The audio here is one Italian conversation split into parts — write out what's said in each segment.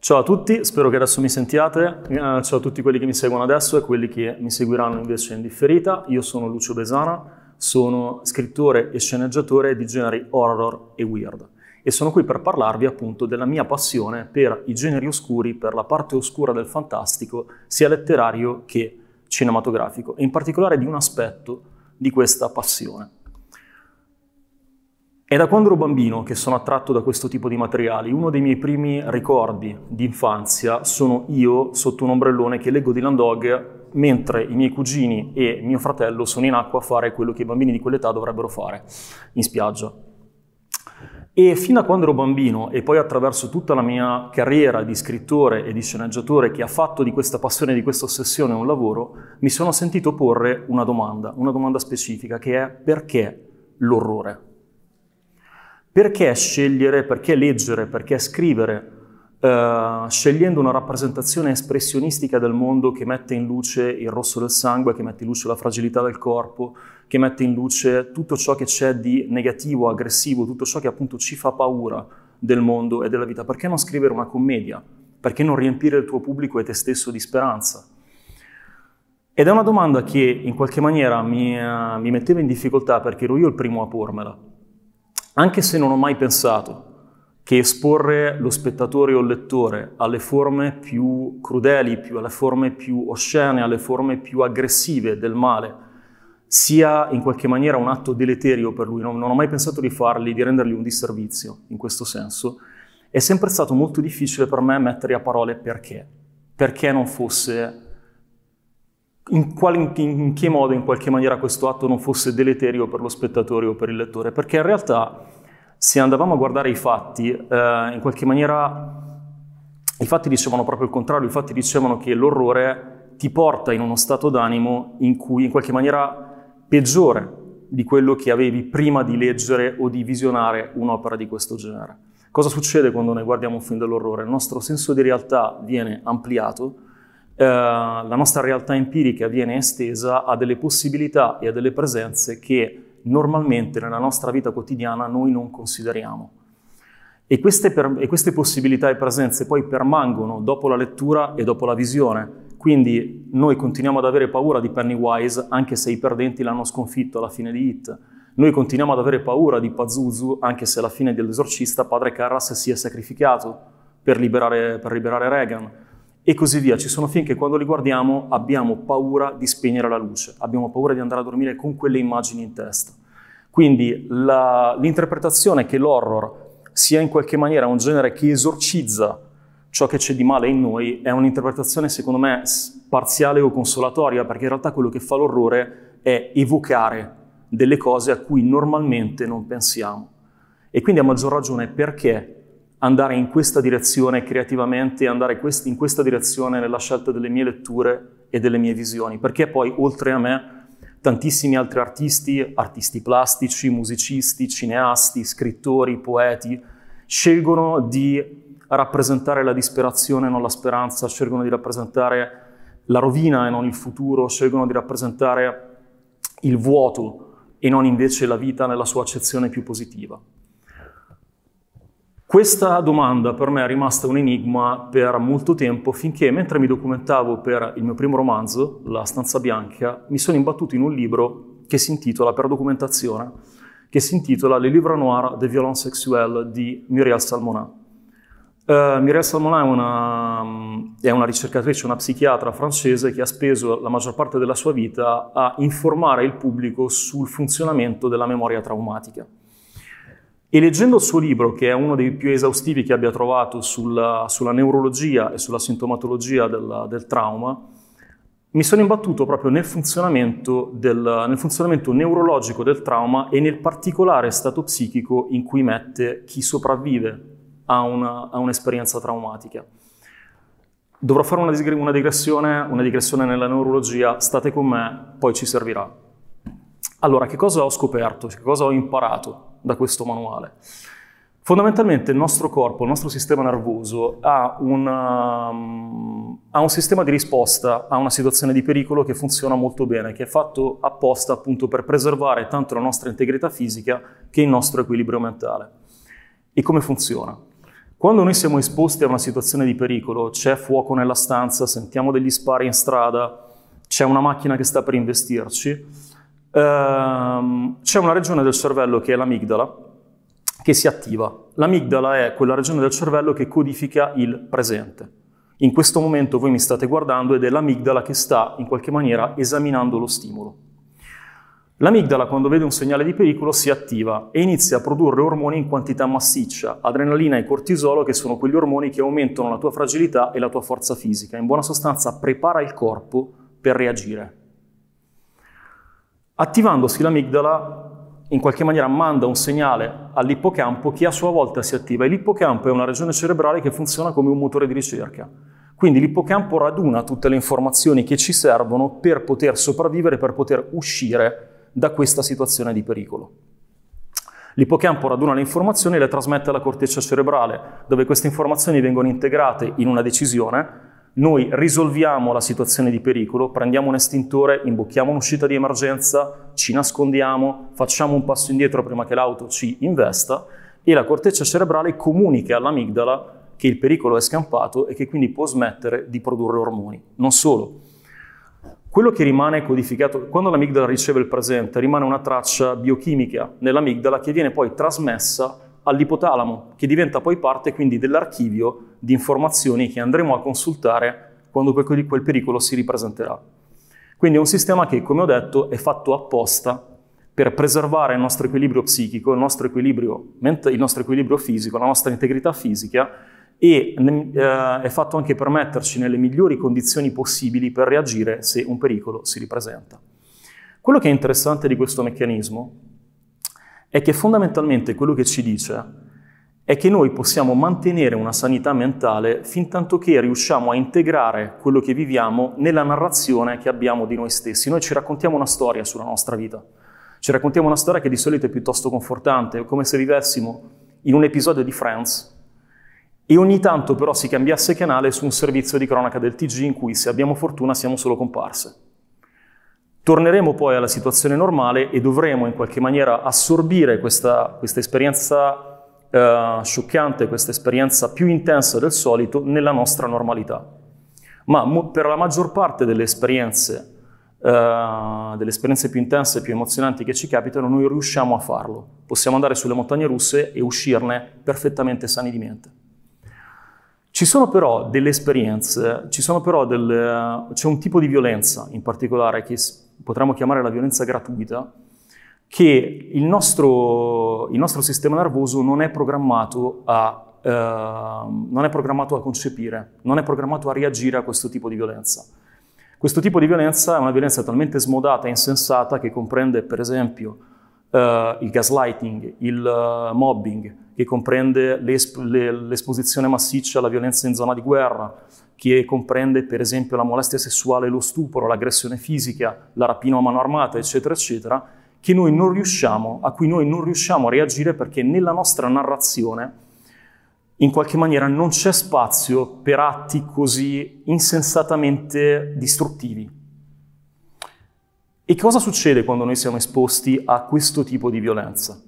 Ciao a tutti, spero che adesso mi sentiate. Eh, ciao a tutti quelli che mi seguono adesso e quelli che mi seguiranno invece in differita. Io sono Lucio Besana, sono scrittore e sceneggiatore di generi horror e weird e sono qui per parlarvi appunto della mia passione per i generi oscuri, per la parte oscura del fantastico, sia letterario che cinematografico, e in particolare di un aspetto di questa passione. È da quando ero bambino che sono attratto da questo tipo di materiali. Uno dei miei primi ricordi di infanzia sono io sotto un ombrellone che leggo Dylan Dog mentre i miei cugini e mio fratello sono in acqua a fare quello che i bambini di quell'età dovrebbero fare in spiaggia. E fin da quando ero bambino e poi attraverso tutta la mia carriera di scrittore e di sceneggiatore che ha fatto di questa passione, di questa ossessione un lavoro, mi sono sentito porre una domanda, una domanda specifica che è perché l'orrore? Perché scegliere, perché leggere, perché scrivere, eh, scegliendo una rappresentazione espressionistica del mondo che mette in luce il rosso del sangue, che mette in luce la fragilità del corpo, che mette in luce tutto ciò che c'è di negativo, aggressivo, tutto ciò che appunto ci fa paura del mondo e della vita. Perché non scrivere una commedia? Perché non riempire il tuo pubblico e te stesso di speranza? Ed è una domanda che in qualche maniera mi, uh, mi metteva in difficoltà perché ero io il primo a pormela anche se non ho mai pensato che esporre lo spettatore o il lettore alle forme più crudeli, più, alle forme più oscene, alle forme più aggressive del male, sia in qualche maniera un atto deleterio per lui, non, non ho mai pensato di fargli, di rendergli un disservizio in questo senso, è sempre stato molto difficile per me mettere a parole perché, perché non fosse in, quali, in, che modo, in qualche maniera, questo atto non fosse deleterio per lo spettatore o per il lettore, perché in realtà, se andavamo a guardare i fatti, eh, in qualche maniera i fatti dicevano proprio il contrario, i fatti dicevano che l'orrore ti porta in uno stato d'animo in cui, in qualche maniera, peggiore di quello che avevi prima di leggere o di visionare un'opera di questo genere. Cosa succede quando noi guardiamo un film dell'orrore? Il nostro senso di realtà viene ampliato, eh, la nostra realtà empirica viene estesa a delle possibilità e a delle presenze che normalmente nella nostra vita quotidiana noi non consideriamo. E queste, per, e queste possibilità e presenze poi permangono dopo la lettura e dopo la visione, quindi noi continuiamo ad avere paura di Pennywise anche se i perdenti l'hanno sconfitto alla fine di Hit. Noi continuiamo ad avere paura di Pazuzu anche se alla fine dell'esorcista padre Carras si è sacrificato per liberare, per liberare Reagan e così via. Ci sono film che quando li guardiamo abbiamo paura di spegnere la luce, abbiamo paura di andare a dormire con quelle immagini in testa. Quindi la, l'interpretazione che l'horror sia in qualche maniera un genere che esorcizza ciò che c'è di male in noi è un'interpretazione secondo me parziale o consolatoria, perché in realtà quello che fa l'orrore è evocare delle cose a cui normalmente non pensiamo. E quindi a maggior ragione perché andare in questa direzione creativamente, andare in questa direzione nella scelta delle mie letture e delle mie visioni, perché poi oltre a me tantissimi altri artisti, artisti plastici, musicisti, cineasti, scrittori, poeti, scelgono di rappresentare la disperazione e non la speranza, scelgono di rappresentare la rovina e non il futuro, scelgono di rappresentare il vuoto e non invece la vita nella sua accezione più positiva. Questa domanda per me è rimasta un enigma per molto tempo finché, mentre mi documentavo per il mio primo romanzo, La stanza bianca, mi sono imbattuto in un libro che si intitola, per documentazione, che si intitola Le livre noir de violence sexuelle di Muriel Salmonat. Uh, eh, Mireille Salmonat è una, è una ricercatrice, una psichiatra francese che ha speso la maggior parte della sua vita a informare il pubblico sul funzionamento della memoria traumatica. E leggendo il suo libro, che è uno dei più esaustivi che abbia trovato sulla, sulla neurologia e sulla sintomatologia del, del, trauma, mi sono imbattuto proprio nel funzionamento, del, nel funzionamento neurologico del trauma e nel particolare stato psichico in cui mette chi sopravvive a, una, a un'esperienza traumatica. Dovrò fare una, digre- una, digressione, una digressione nella neurologia, state con me, poi ci servirà. Allora, che cosa ho scoperto, che cosa ho imparato? da questo manuale. Fondamentalmente il nostro corpo, il nostro sistema nervoso ha, una, ehm, ha, un sistema di risposta a una situazione di pericolo che funziona molto bene, che è fatto apposta appunto per preservare tanto la nostra integrità fisica che il nostro equilibrio mentale. E come funziona? Quando noi siamo esposti a una situazione di pericolo, c'è fuoco nella stanza, sentiamo degli spari in strada, c'è una macchina che sta per investirci, ehm, c'è una regione del cervello che è l'amigdala, che si attiva. L'amigdala è quella regione del cervello che codifica il presente. In questo momento voi mi state guardando ed è l'amigdala che sta in qualche maniera esaminando lo stimolo. L'amigdala quando vede un segnale di pericolo si attiva e inizia a produrre ormoni in quantità massiccia, adrenalina e cortisolo che sono quegli ormoni che aumentano la tua fragilità e la tua forza fisica. In buona sostanza prepara il corpo per reagire. Attivandosi l'amigdala, in qualche maniera manda un segnale all'ippocampo che a sua volta si attiva e l'ippocampo è una regione cerebrale che funziona come un motore di ricerca. Quindi l'ippocampo raduna tutte le informazioni che ci servono per poter sopravvivere, per poter uscire da questa situazione di pericolo. L'ippocampo raduna le informazioni e le trasmette alla corteccia cerebrale, dove queste informazioni vengono integrate in una decisione noi risolviamo la situazione di pericolo, prendiamo un estintore, imbocchiamo un'uscita di emergenza, ci nascondiamo, facciamo un passo indietro prima che l'auto ci investa e la corteccia cerebrale comunica all'amigdala che il pericolo è scampato e che quindi può smettere di produrre ormoni. Non solo. Quello che rimane codificato, quando l'amigdala riceve il presente, rimane una traccia biochimica nell'amigdala che viene poi trasmessa all'ipotalamo, che diventa poi parte quindi dell'archivio di informazioni che andremo a consultare quando quel pericolo si ripresenterà. Quindi è un sistema che, come ho detto, è fatto apposta per preservare il nostro equilibrio psichico, il nostro equilibrio, il nostro equilibrio fisico, la nostra integrità fisica e eh, è fatto anche per metterci nelle migliori condizioni possibili per reagire se un pericolo si ripresenta. Quello che è interessante di questo meccanismo è che fondamentalmente quello che ci dice è che noi possiamo mantenere una sanità mentale fin tanto che riusciamo a integrare quello che viviamo nella narrazione che abbiamo di noi stessi. Noi ci raccontiamo una storia sulla nostra vita, ci raccontiamo una storia che di solito è piuttosto confortante, come se vivessimo in un episodio di Friends e ogni tanto però si cambiasse canale su un servizio di cronaca del TG in cui se abbiamo fortuna siamo solo comparse. Torneremo poi alla situazione normale e dovremo in qualche maniera assorbire questa, questa esperienza eh, scioccante questa esperienza più intensa del solito nella nostra normalità. Ma mo- per la maggior parte delle esperienze, eh, delle esperienze più intense e più emozionanti che ci capitano, noi riusciamo a farlo. Possiamo andare sulle montagne russe e uscirne perfettamente sani di mente. Ci sono però delle esperienze, sono però del, c'è un tipo di violenza in particolare che potremmo chiamare la violenza gratuita, che il nostro, il nostro sistema nervoso non è programmato a Uh, non è programmato a concepire, non è programmato a reagire a questo tipo di violenza. Questo tipo di violenza è una violenza talmente smodata e insensata che comprende per esempio uh, il gaslighting, il uh, mobbing, che comprende l'esp- le- l'esposizione massiccia alla violenza in zona di guerra, che comprende per esempio la molestia sessuale, lo stupro, l'aggressione fisica, la rapina a mano armata, eccetera, eccetera, a cui noi non riusciamo a reagire perché nella nostra narrazione in qualche maniera non c'è spazio per atti così insensatamente distruttivi. E cosa succede quando noi siamo esposti a questo tipo di violenza?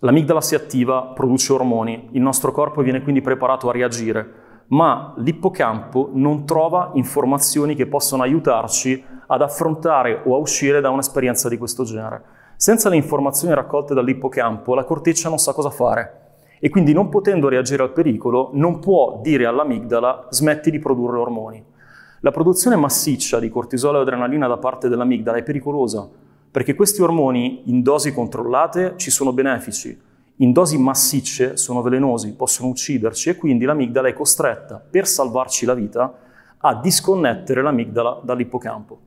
L'amigdala si attiva, produce ormoni, il nostro corpo viene quindi preparato a reagire ma l'ippocampo non trova informazioni che possono aiutarci ad affrontare o a uscire da un'esperienza di questo genere. Senza le informazioni raccolte dall'ippocampo, la corteccia non sa cosa fare e quindi non potendo reagire al pericolo, non può dire all'amigdala smetti di produrre ormoni. La produzione massiccia di cortisolo e adrenalina da parte dell'amigdala è pericolosa, perché questi ormoni in dosi controllate ci sono benefici, in dosi massicce sono velenosi, possono ucciderci e quindi l'amigdala è costretta, per salvarci la vita, a disconnettere l'amigdala dall'ippocampo.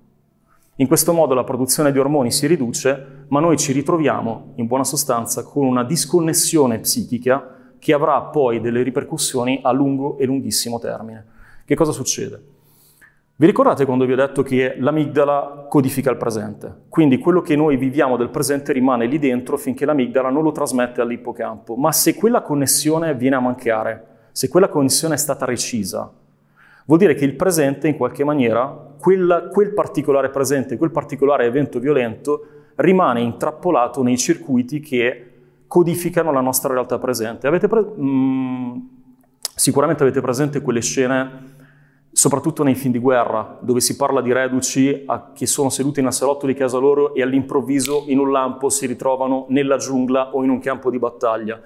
In questo modo la produzione di ormoni si riduce, ma noi ci ritroviamo, in buona sostanza, con una disconnessione psichica che avrà poi delle ripercussioni a lungo e lunghissimo termine. Che cosa succede? Vi ricordate quando vi ho detto che l'amigdala codifica il presente? Quindi quello che noi viviamo del presente rimane lì dentro finché l'amigdala non lo trasmette all'ippocampo. Ma se quella connessione viene a mancare, se quella connessione è stata recisa, vuol dire che il presente in qualche maniera, quella, quel particolare presente, quel particolare evento violento, rimane intrappolato nei circuiti che codificano la nostra realtà presente. Avete pre- mm, sicuramente avete presente quelle scene soprattutto nei film di guerra, dove si parla di reduci a, che sono seduti in assalotto di casa loro e all'improvviso in un lampo si ritrovano nella giungla o in un campo di battaglia.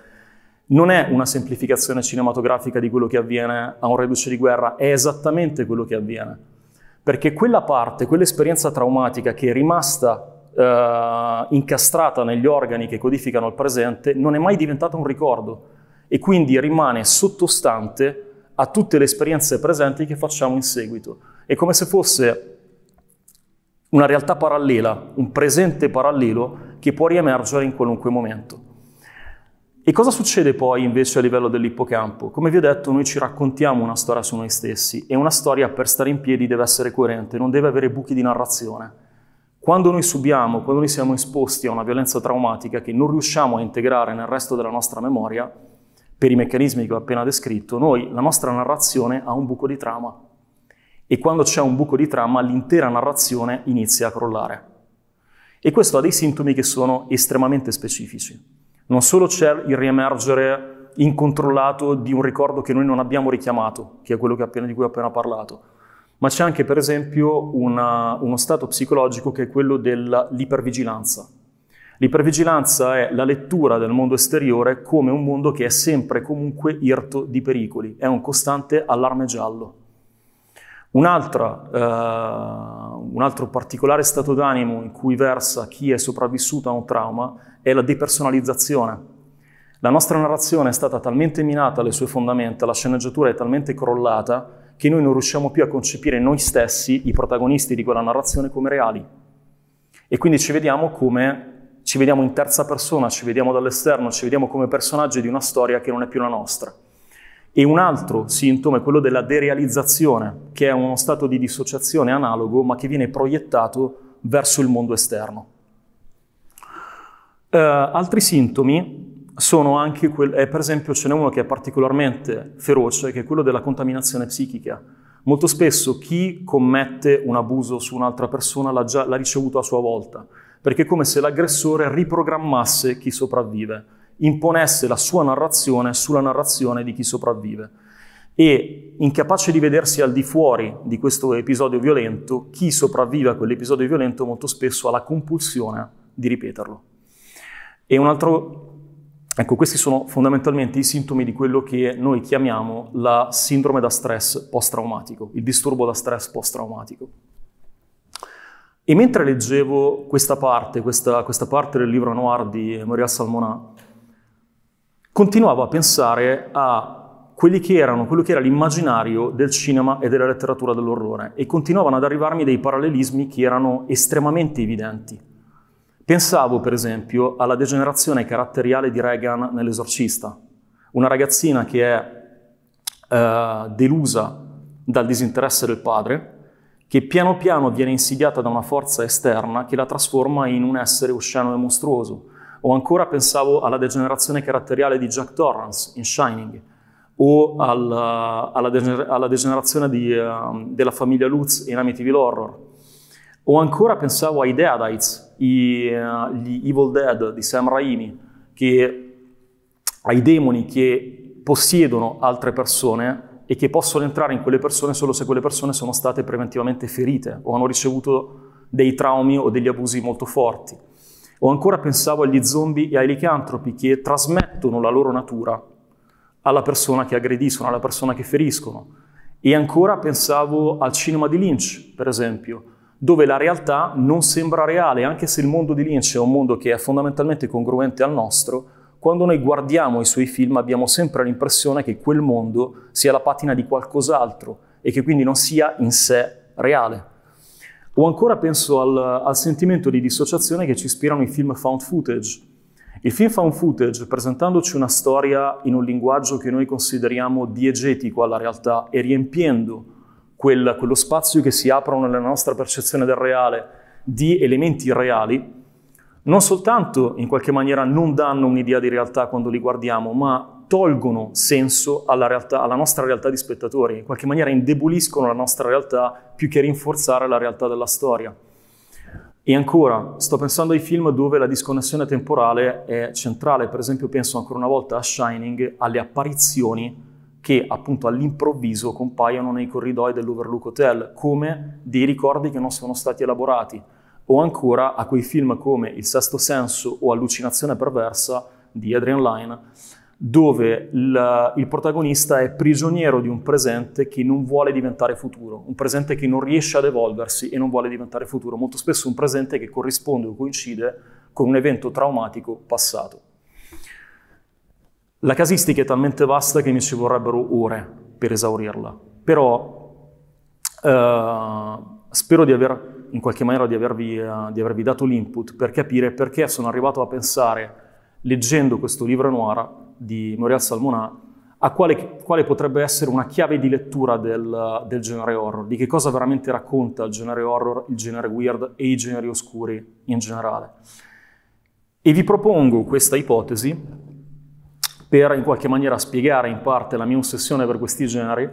Non è una semplificazione cinematografica di quello che avviene a un reduce di guerra, è esattamente quello che avviene. Perché quella parte, quell'esperienza traumatica che è rimasta Uh, incastrata negli organi che codificano il presente, non è mai diventata un ricordo e quindi rimane sottostante a tutte le esperienze presenti che facciamo in seguito. È come se fosse una realtà parallela, un presente parallelo che può riemergere in qualunque momento. E cosa succede poi invece a livello dell'ippocampo? Come vi ho detto, noi ci raccontiamo una storia su noi stessi e una storia per stare in piedi deve essere coerente, non deve avere buchi di narrazione. Quando noi subiamo, quando noi siamo esposti a una violenza traumatica che non riusciamo a integrare nel resto della nostra memoria, per i meccanismi che ho appena descritto, noi, la nostra narrazione ha un buco di trama e quando c'è un buco di trama l'intera narrazione inizia a crollare. E questo ha dei sintomi che sono estremamente specifici. Non solo c'è il riemergere incontrollato di un ricordo che noi non abbiamo richiamato, che è quello che appena, di cui ho appena parlato, ma c'è anche per esempio una, uno stato psicologico che è quello dell'ipervigilanza L'ipervigilanza è la lettura del mondo esteriore come un mondo che è sempre comunque irto di pericoli, è un costante allarme giallo. Un, altro, eh, un altro particolare stato d'animo in cui versa chi è sopravvissuto a un trauma è la depersonalizzazione. La nostra narrazione è stata talmente minata alle sue fondamenta, la sceneggiatura è talmente crollata che noi non riusciamo più a concepire noi stessi, i protagonisti di quella narrazione, come reali. E quindi ci vediamo come ci vediamo in terza persona, ci vediamo dall'esterno, ci vediamo come personaggi di una storia che non è più la nostra. E un altro sintomo è quello della derealizzazione, che è uno stato di dissociazione analogo, ma che viene proiettato verso il mondo esterno. Uh, altri sintomi sono anche, quel, eh, per esempio, ce n'è uno che è particolarmente feroce, che è quello della contaminazione psichica. Molto spesso chi commette un abuso su un'altra persona l'ha, già, l'ha ricevuto a sua volta perché è come se l'aggressore riprogrammasse chi sopravvive, imponesse la sua narrazione sulla narrazione di chi sopravvive. E incapace di vedersi al di fuori di questo episodio violento, chi sopravvive a quell'episodio violento molto spesso ha la compulsione di ripeterlo. E un altro Ecco, questi sono fondamentalmente i sintomi di quello che noi chiamiamo la sindrome da stress post-traumatico, il disturbo da stress post-traumatico. E mentre leggevo questa parte, questa, questa parte del libro noir di Morial Salmonà, continuavo a pensare a quelli che erano, quello che era l'immaginario del cinema e della letteratura dell'orrore e continuavano ad arrivarmi dei parallelismi che erano estremamente evidenti. Pensavo, per esempio, alla degenerazione caratteriale di Reagan nell'esorcista, una ragazzina che è eh, delusa dal disinteresse del padre che piano piano viene insidiata da una forza esterna che la trasforma in un essere osceno e mostruoso. O ancora pensavo alla degenerazione caratteriale di Jack Torrance in Shining, o alla, eh, alla, degener- alla degenerazione di, uh, della famiglia Lutz in Amityville Horror. O ancora pensavo ai Deadites, i, uh, gli Evil Dead di Sam Raimi, che, ai demoni che possiedono altre persone e che possono entrare in quelle persone solo se quelle persone sono state preventivamente ferite o hanno ricevuto dei traumi o degli abusi molto forti. O ancora pensavo agli zombie e ai licantropi che trasmettono la loro natura alla persona che aggrediscono, alla persona che feriscono. E ancora pensavo al cinema di Lynch, per esempio, dove la realtà non sembra reale, anche se il mondo di Lynch è un mondo che è fondamentalmente congruente al nostro, quando noi guardiamo i suoi film abbiamo sempre l'impressione che quel mondo sia la patina di qualcos'altro e che quindi non sia in sé reale. O ancora penso al, al sentimento di dissociazione che ci ispirano i film found footage. Il film found footage, presentandoci una storia in un linguaggio che noi consideriamo diegetico alla realtà e riempiendo quel, quello spazio che si aprono nella nostra percezione del reale di elementi reali, non soltanto in qualche maniera non danno un'idea di realtà quando li guardiamo, ma tolgono senso alla, realtà, alla nostra realtà di spettatori, in qualche maniera indeboliscono la nostra realtà più che rinforzare la realtà della storia. E ancora, sto pensando ai film dove la disconnessione temporale è centrale, per esempio penso ancora una volta a Shining, alle apparizioni che appunto all'improvviso compaiono nei corridoi dell'Overlook Hotel come dei ricordi che non sono stati elaborati o ancora a quei film come Il sesto senso o Allucinazione perversa di Adrian Lyne, dove il, il protagonista è prigioniero di un presente che non vuole diventare futuro, un presente che non riesce ad evolversi e non vuole diventare futuro, molto spesso un presente che corrisponde o coincide con un evento traumatico passato. La casistica è talmente vasta che mi ci vorrebbero ore per esaurirla, però eh, spero di aver in qualche maniera di avervi, uh, di avervi dato l'input per capire perché sono arrivato a pensare, leggendo questo libro noir di Muriel Salmonà, a quale, quale, potrebbe essere una chiave di lettura del, del, genere horror, di che cosa veramente racconta il genere horror, il genere weird e i generi oscuri in generale. E vi propongo questa ipotesi per in qualche maniera spiegare in parte la mia ossessione per questi generi,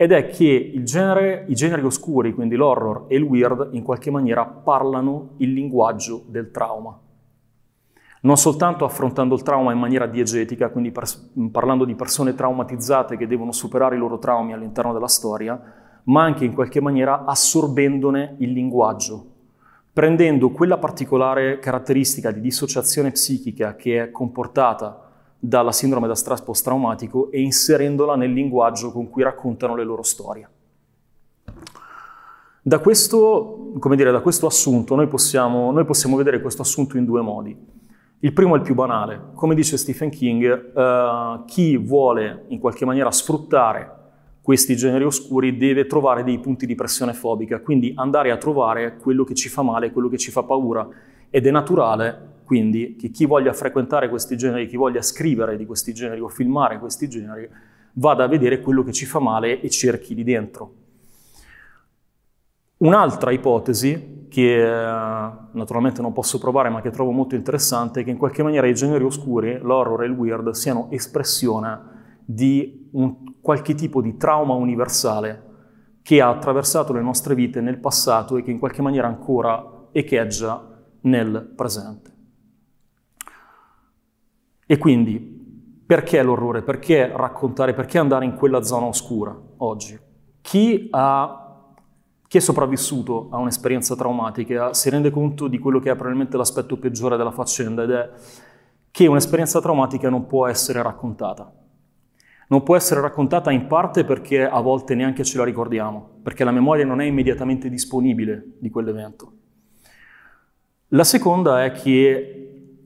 ed è che genere, i generi oscuri, quindi l'horror e il weird, in qualche maniera parlano il linguaggio del trauma. Non soltanto affrontando il trauma in maniera diegetica, quindi pers- parlando di persone traumatizzate che devono superare i loro traumi all'interno della storia, ma anche in qualche maniera assorbendone il linguaggio, prendendo quella particolare caratteristica di dissociazione psichica che è comportata dalla sindrome da stress post-traumatico e inserendola nel linguaggio con cui raccontano le loro storie. Da questo, dire, da questo assunto noi possiamo, noi possiamo, vedere questo assunto in due modi. Il primo è il più banale. Come dice Stephen King, eh, chi vuole in qualche maniera sfruttare questi generi oscuri deve trovare dei punti di pressione fobica, quindi andare a trovare quello che ci fa male, quello che ci fa paura. Ed è naturale quindi che chi voglia frequentare questi generi, chi voglia scrivere di questi generi o filmare questi generi, vada a vedere quello che ci fa male e cerchi lì dentro. Un'altra ipotesi che eh, naturalmente non posso provare ma che trovo molto interessante è che in qualche maniera i generi oscuri, l'horror e il weird, siano espressione di un, qualche tipo di trauma universale che ha attraversato le nostre vite nel passato e che in qualche maniera ancora echeggia nel presente. E quindi perché l'orrore? Perché raccontare? Perché andare in quella zona oscura oggi? Chi, ha, chi è sopravvissuto a un'esperienza traumatica si rende conto di quello che è probabilmente l'aspetto peggiore della faccenda ed è che un'esperienza traumatica non può essere raccontata. Non può essere raccontata in parte perché a volte neanche ce la ricordiamo, perché la memoria non è immediatamente disponibile di quell'evento. La seconda è che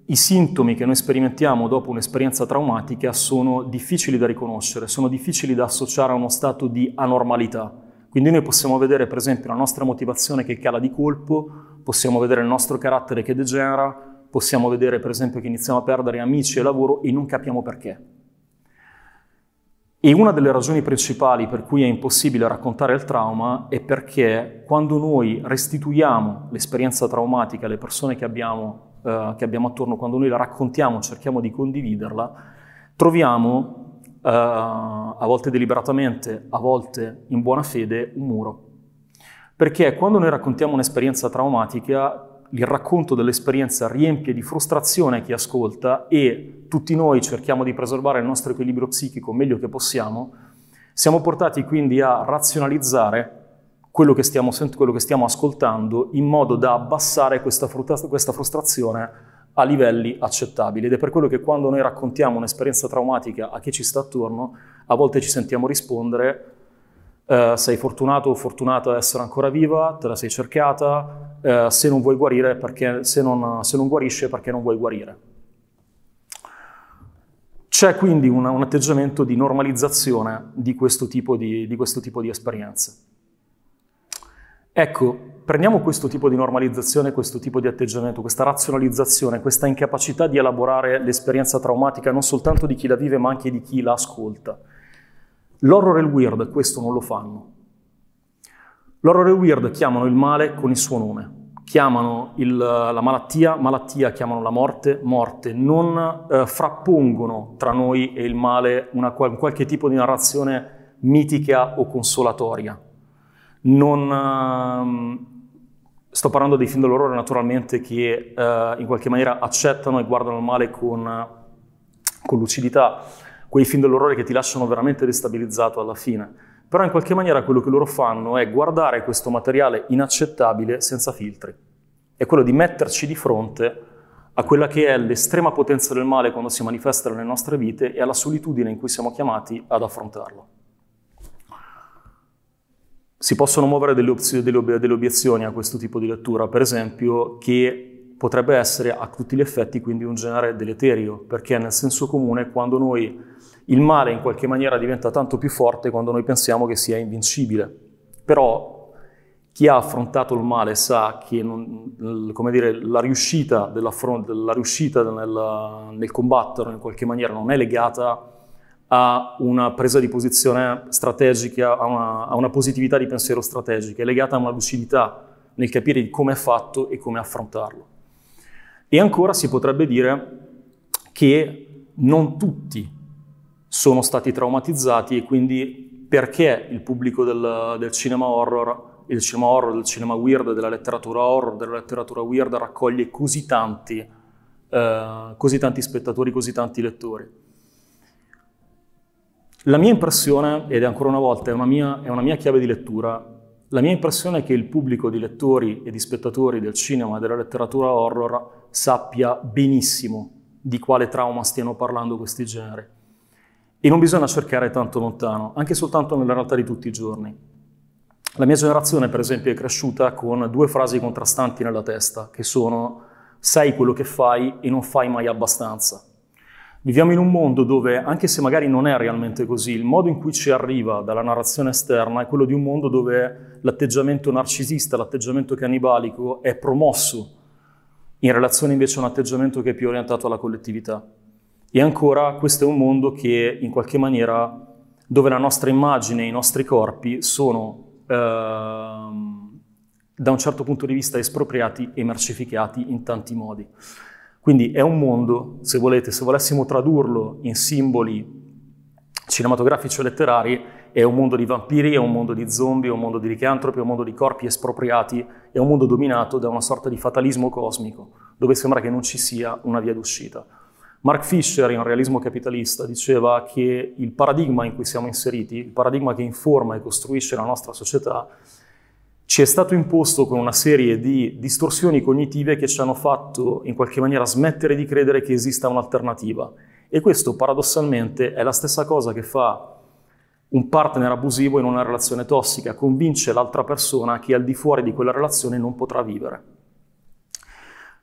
i sintomi che noi sperimentiamo dopo un'esperienza traumatica sono difficili da riconoscere, sono difficili da associare a uno stato di anormalità. Quindi noi possiamo vedere per esempio la nostra motivazione che cala di colpo, possiamo vedere il nostro carattere che degenera, possiamo vedere per esempio che iniziamo a perdere amici e lavoro e non capiamo perché. E una delle ragioni principali per cui è impossibile raccontare il trauma è perché quando noi restituiamo l'esperienza traumatica alle persone che abbiamo eh, che abbiamo attorno, quando noi la raccontiamo, cerchiamo di condividerla, troviamo eh, a volte deliberatamente, a volte in buona fede, un muro. Perché quando noi raccontiamo un'esperienza traumatica, il racconto dell'esperienza riempie di frustrazione chi ascolta e tutti noi cerchiamo di preservare il nostro equilibrio psichico meglio che possiamo, siamo portati quindi a razionalizzare quello che, stiamo, quello che stiamo, ascoltando in modo da abbassare questa, questa frustrazione a livelli accettabili ed è per quello che quando noi raccontiamo un'esperienza traumatica a chi ci sta attorno, a volte ci sentiamo rispondere Uh, sei fortunato o fortunata ad essere ancora viva, te la sei cercata, uh, se non vuoi guarire perché, se non, se non guarisce perché non vuoi guarire. C'è quindi un, un atteggiamento di normalizzazione di questo tipo di, di, questo tipo di esperienze. Ecco, prendiamo questo tipo di normalizzazione, questo tipo di atteggiamento, questa razionalizzazione, questa incapacità di elaborare l'esperienza traumatica non soltanto di chi la vive ma anche di chi la ascolta. L'horror e il weird questo non lo fanno. L'horror e il weird chiamano il male con il suo nome, chiamano il, la malattia malattia, chiamano la morte morte, non eh, frappongono tra noi e il male una, un qualche tipo di narrazione mitica o consolatoria. Non, ehm, sto parlando dei film dell'orrore naturalmente che eh, in qualche maniera accettano e guardano il male con, con lucidità, quei film dell'orrore che ti lasciano veramente destabilizzato alla fine però in qualche maniera quello che loro fanno è guardare questo materiale inaccettabile senza filtri. È quello di metterci di fronte a quella che è l'estrema potenza del male quando si manifesta nelle nostre vite e alla solitudine in cui siamo chiamati ad affrontarlo. Si possono muovere delle, opzio- delle, ob- delle obiezioni a questo tipo di lettura, per esempio che potrebbe essere a tutti gli effetti quindi un genere deleterio, perché nel senso comune quando noi il male in qualche maniera diventa tanto più forte quando noi pensiamo che sia invincibile. Però chi ha affrontato il male sa che non, dire, la riuscita, della, la riuscita nel, nel combatterlo in qualche maniera non è legata a a una presa di posizione strategica, a una, a una positività di pensiero strategica, è legata a una lucidità nel capire di come è fatto e come affrontarlo. E ancora si potrebbe dire che non tutti sono stati traumatizzati e quindi perché il pubblico del, del cinema horror il cinema horror, del cinema weird, della letteratura horror, della letteratura weird raccoglie così tanti, eh, così tanti spettatori, così tanti lettori. La mia impressione, ed è ancora una volta è una, mia, è una mia chiave di lettura, la mia impressione è che il pubblico di lettori e di spettatori del cinema e della letteratura horror sappia benissimo di quale trauma stiano parlando questi generi. E non bisogna cercare tanto lontano, anche soltanto nella realtà di tutti i giorni. La mia generazione, per esempio, è cresciuta con due frasi contrastanti nella testa, che sono sai quello che fai e non fai mai abbastanza. Viviamo in un mondo dove, anche se magari non è realmente così, il modo in cui ci arriva dalla narrazione esterna è quello di un mondo dove l'atteggiamento narcisista, l'atteggiamento cannibalico è promosso in relazione invece a un atteggiamento che è più orientato alla collettività. E ancora questo è un mondo che in qualche maniera dove la nostra immagine, i nostri corpi sono ehm, da un certo punto di vista espropriati e mercificati in tanti modi. Quindi è un mondo, se volete, se volessimo tradurlo in simboli cinematografici o letterari, è un mondo di vampiri, è un mondo di zombie, è un mondo di licantropi, è un mondo di corpi espropriati, è un mondo dominato da una sorta di fatalismo cosmico, dove sembra che non ci sia una via d'uscita. Mark Fisher, in Realismo Capitalista, diceva che il paradigma in cui siamo inseriti, il paradigma che informa e costruisce la nostra società, ci è stato imposto con una serie di distorsioni cognitive che ci hanno fatto in qualche maniera smettere di credere che esista un'alternativa. E questo paradossalmente è la stessa cosa che fa un partner abusivo in una relazione tossica, convince l'altra persona che al di fuori di quella relazione non potrà vivere.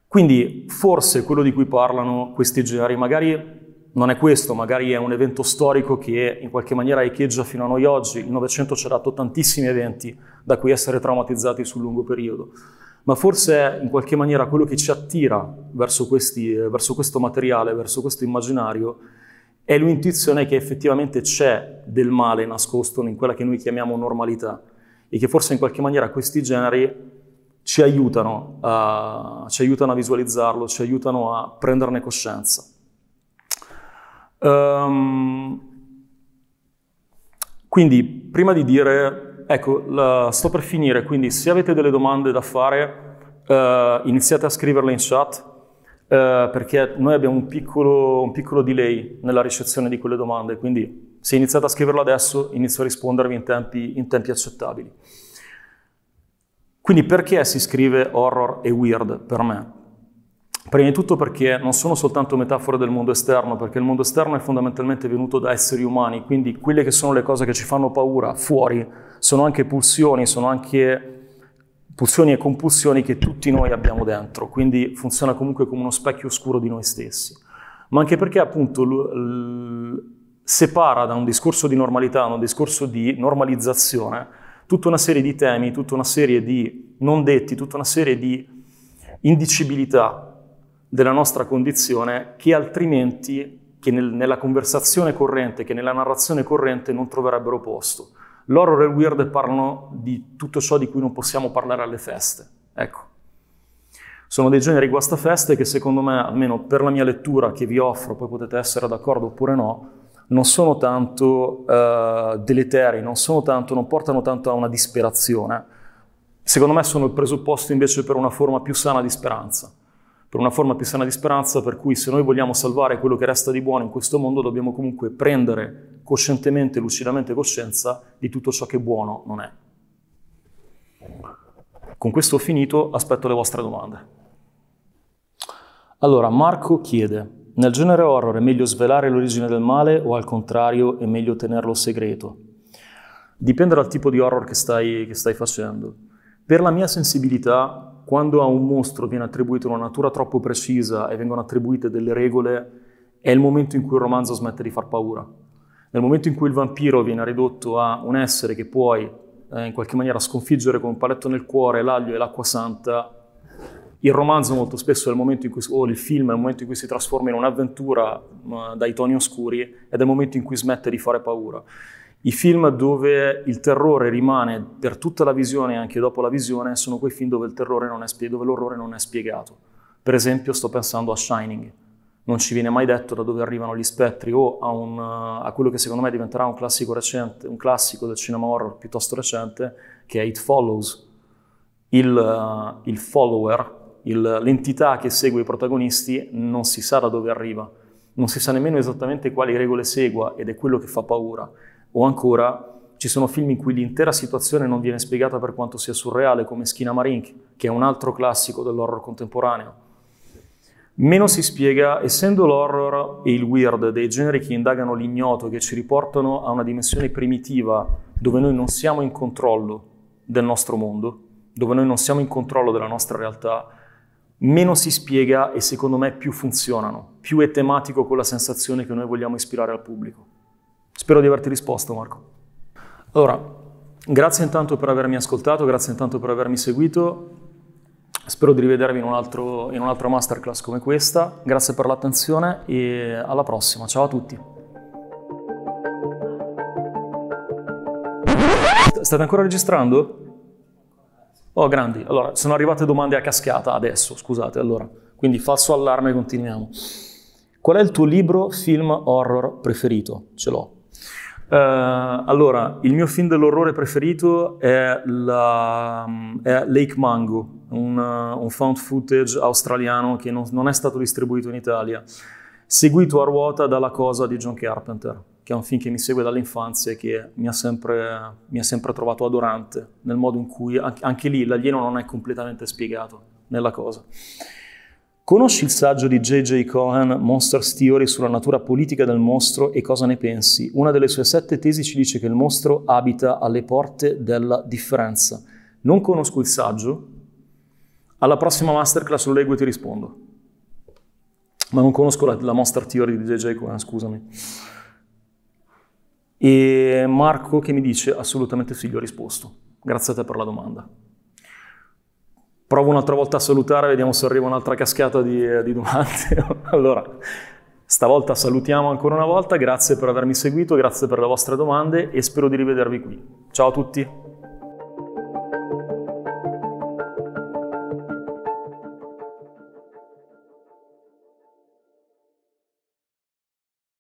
Quindi forse quello di cui parlano questi generi magari non è questo, magari è un evento storico che in qualche maniera echeggia fino a noi oggi, il Novecento ci ha dato tantissimi eventi, da cui essere traumatizzati sul lungo periodo. Ma forse in qualche maniera quello che ci attira verso, questi, eh, verso questo materiale, verso questo immaginario, è l'intuizione che effettivamente c'è del male nascosto in quella che noi chiamiamo normalità e che forse in qualche maniera questi generi ci aiutano, a, ci aiutano a, visualizzarlo, ci aiutano a prenderne coscienza. Um, quindi, prima di dire Ecco, la, sto per finire, quindi se avete delle domande da fare, eh, iniziate a scriverle in chat, eh, perché noi abbiamo un piccolo, un piccolo delay nella ricezione di quelle domande, quindi se iniziate a scriverle adesso, inizio a rispondervi in tempi, in tempi accettabili. Quindi perché si scrive horror e weird per me? Prima di tutto perché non sono soltanto metafore del mondo esterno, perché il mondo esterno è fondamentalmente venuto da esseri umani, quindi quelle che sono le cose che ci fanno paura fuori sono anche pulsioni, sono anche pulsioni e compulsioni che tutti noi abbiamo dentro, quindi funziona comunque come uno specchio oscuro di noi stessi. Ma anche perché appunto l- l- separa da un discorso di normalità, da un discorso di normalizzazione, tutta una serie di temi, tutta una serie di non detti, tutta una serie di indicibilità della nostra condizione che altrimenti, che nel, nella conversazione corrente, che nella narrazione corrente non troverebbero posto. L'horror e il weird parlano di tutto ciò di cui non possiamo parlare alle feste. Ecco. Sono dei generi guastafeste che secondo me, almeno per la mia lettura che vi offro, poi potete essere d'accordo oppure no, non sono tanto uh, deleteri, non, sono tanto, non portano tanto a una disperazione. Secondo me sono il presupposto invece per una forma più sana di speranza per una forma più sana di speranza, per cui se noi vogliamo salvare quello che resta di buono in questo mondo, dobbiamo comunque prendere coscientemente, lucidamente coscienza di tutto ciò che buono non è. Con questo ho finito, aspetto le vostre domande. Allora, Marco chiede, nel genere horror è meglio svelare l'origine del male o al contrario è meglio tenerlo segreto? Dipende dal tipo di horror che stai, che stai facendo. Per la mia sensibilità, quando a un mostro viene attribuita una natura troppo precisa e vengono attribuite delle regole, è il momento in cui il romanzo smette di far paura. Nel momento in cui il vampiro viene ridotto a un essere che puoi eh, in qualche maniera sconfiggere con un paletto nel cuore, l'aglio e l'acqua santa, il romanzo molto spesso è il momento in cui, o il film è il momento in cui si trasforma in un'avventura mh, dai toni oscuri ed è il momento in cui smette di fare paura. I film dove il terrore rimane per tutta la visione e anche dopo la visione sono quei film dove, spie- dove, l'orrore non è spiegato. Per esempio sto pensando a Shining. Non ci viene mai detto da dove arrivano gli spettri o a, un, a quello che secondo me diventerà un classico, recente, un classico del cinema horror piuttosto recente che è It Follows. Il, il follower, il, l'entità che segue i protagonisti non si sa da dove arriva, non si sa nemmeno esattamente quali regole segua ed è quello che fa paura. O ancora ci sono film in cui l'intera situazione non viene spiegata per quanto sia surreale, come Schina Marink, che è un altro classico dell'horror contemporaneo. Meno si spiega, essendo l'horror e il weird dei generi che indagano l'ignoto, che ci riportano a una dimensione primitiva dove noi non siamo in controllo del nostro mondo, dove noi non siamo in controllo della nostra realtà, meno si spiega e secondo me più funzionano, più è tematico quella sensazione che noi vogliamo ispirare al pubblico. Spero di averti risposto Marco. Allora, grazie intanto per avermi ascoltato, grazie intanto per avermi seguito. Spero di rivedervi in, un altro, in un'altra masterclass come questa. Grazie per l'attenzione e alla prossima. Ciao a tutti. State ancora registrando? Oh, grandi. Allora, sono arrivate domande a cascata adesso, scusate. Allora, quindi falso allarme, continuiamo. Qual è il tuo libro, film, horror preferito? Ce l'ho. Eh, allora, il mio film dell'orrore preferito è, la, è Lake Mango, un, eh, un, found footage australiano che non, non, è stato distribuito in Italia, seguito a ruota dalla cosa di John Carpenter, che è un film che mi segue dall'infanzia e che mi ha sempre, mi ha sempre trovato adorante, nel modo in cui anche, anche lì l'alieno non è completamente spiegato nella cosa. Conosci il saggio di J.J. Cohen, Monsters Theory, sulla natura politica del mostro e cosa ne pensi? Una delle sue sette tesi ci dice che il mostro abita alle porte della differenza. Non conosco il saggio? Alla prossima masterclass lo leggo e ti rispondo. Ma non conosco la, la Monster Theory di J.J. Cohen, scusami. E Marco che mi dice assolutamente sì, gli ho risposto. Grazie a te per la domanda provo un'altra volta a salutare, vediamo se arriva un'altra cascata di, eh, di domande. allora, stavolta salutiamo ancora una volta, grazie per avermi seguito, grazie per le vostre domande e spero di rivedervi qui. Ciao a tutti!